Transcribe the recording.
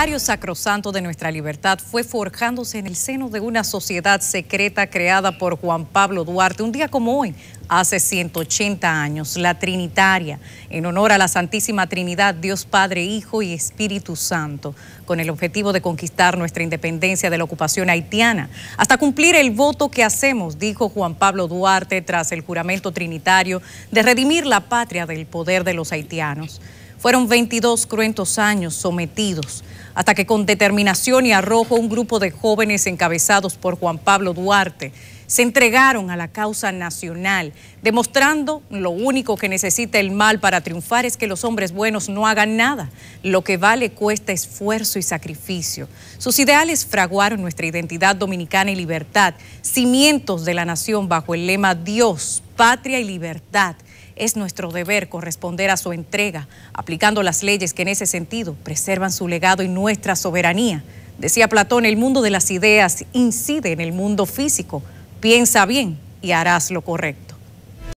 ideario sacrosanto de nuestra libertad fue forjándose en el seno de una sociedad secreta creada por Juan Pablo Duarte, un día como hoy, hace 180 años, la Trinitaria, en honor a la Santísima Trinidad, Dios Padre, Hijo y Espíritu Santo, con el objetivo de conquistar nuestra independencia de la ocupación haitiana, hasta cumplir el voto que hacemos, dijo Juan Pablo Duarte tras el juramento trinitario de redimir la patria del poder de los haitianos. Fueron 22 cruentos años sometidos hasta que con determinación y arrojo un grupo de jóvenes encabezados por Juan Pablo Duarte se entregaron a la causa nacional, demostrando lo único que necesita el mal para triunfar es que los hombres buenos no hagan nada. Lo que vale cuesta esfuerzo y sacrificio. Sus ideales fraguaron nuestra identidad dominicana y libertad, cimientos de la nación bajo el lema Dios, patria y libertad. Es nuestro deber corresponder a su entrega, aplicando las leyes que en ese sentido preservan su legado y nuestra soberanía. Decía Platón, el mundo de las ideas incide en el mundo físico. Piensa bien y harás lo correcto.